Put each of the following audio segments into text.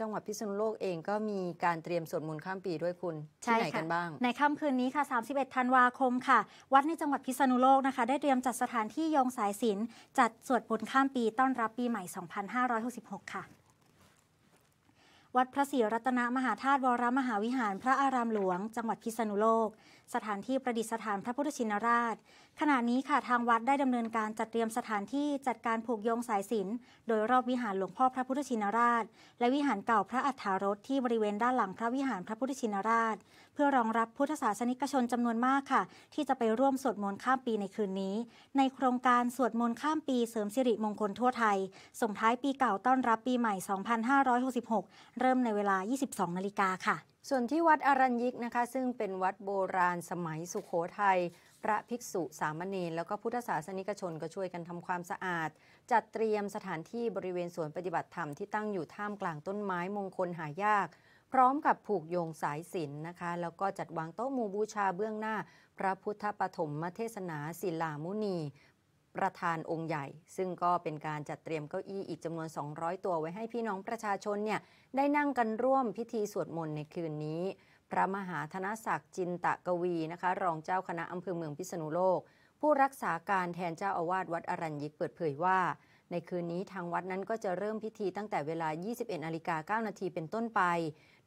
จังหวัดพิษณุโลกเองก็มีการเตรียมสวดมนต์ข้ามปีด้วยคุณที่ไหนกันบ้างในค่ำคืนนี้ค่ะ 31ธันวาคม ค่ะ วัดในจังหวัดพิษณุโลกนะคะ ได้เตรียมจัดสถานที่โยงสายศิลจัดสวดมนต์ข้ามปีต้อนรับปีใหม่ 2566 ค่ะ วัดพระศรีรัตนมหาธาตุวรมหาวิหาร พระอารามหลวง จังหวัดพิษณุโลก สถานที่ประดิษฐานพระพุทธชินราชขณะนี้ค่ะ ทางวัดได้ดำเนินการจัดเตรียมสถานที่จัดการผูกโยงสายสิลนโดยรอบวิหารหลวงพ่อพระพุทธชินราช และวิหารเก่าพระอัฏฐารถที่บริเวณด้านหลังพระวิหารพระพุทธชินราช เพื่อรองรับพุทธศาสนิกชนจำนวนมากค่ะ ที่จะไปร่วมสวดมนต์ข้ามปีในคืนนี้ ในโครงการสวดมนต์ข้ามปีเสริมสิริมงคลทั่วไทย ส่งท้ายปีเก่าต้อนรับปีใหม่ 2566 เริ่มในเวลา 22 นาฬิกาค่ะส่วนที่วัดอรัญยิกนะคะ ซึ่งเป็นวัดโบราณสมัยสุขโขทัย พระภิกษุสามเณรแล้วก็พุทธศาสนิกชนก็ช่วยกันทำความสะอาด จัดเตรียมสถานที่บริเวณสวนปฏิบัติธรรมที่ตั้งอยู่ท่ามกลางต้นไม้มงคลหายาก พร้อมกับผูกโยงสายศิลนนะคะแล้วก็จัดวางโต๊ะมูบูชาเบื้องหน้า พระพุทธปฐมเทศนาศิลามุนีประธานองค์ใหญ่ ซึ่งก็เป็นการจัดเตรียมเก้าอี้อีกจำนวน 200 ตัวไว้ให้พี่น้องประชาชนเนี่ย ได้นั่งกันร่วมพิธีสวดมนต์ในคืนนี้ พระมหาธนศักดิ์จินตะกวีนะคะรองเจ้าคณะอำเภอเมืองพิษณุโลก ผู้รักษาการแทนเจ้าอาวาสวัดอรัญยิกเปิดเผยว่า ในคืนนี้ทางวัดนั้นก็จะเริ่มพิธีตั้งแต่เวลา 21นาฬิกา9นาทีเป็นต้นไป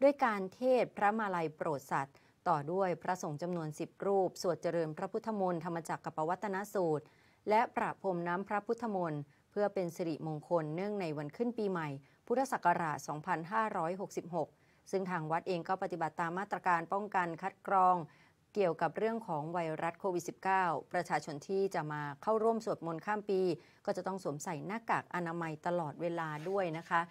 ด้วยการเทศพระมาลัยโปรดสัตว์ ต่อด้วยพระสงฆ์จำนวน10รูปสวดเจริญพระพุทธมนต์ธรรมจักรกับปวัตนสูตรและประพรมน้ำพระพุทธมนต์เพื่อเป็นสิริมงคลเนื่องในวันขึ้นปีใหม่ พุทธศักราช 2566 ซึ่งทางวัดเองก็ปฏิบัติตามมาตรการป้องกันคัดกรองเกี่ยวกับเรื่องของไวรัสโควิด -19 ประชาชนที่จะมาเข้าร่วมสวดมนต์ข้ามปี ก็จะต้องสวมใส่หน้ากากอนามัยตลอดเวลาด้วยนะคะ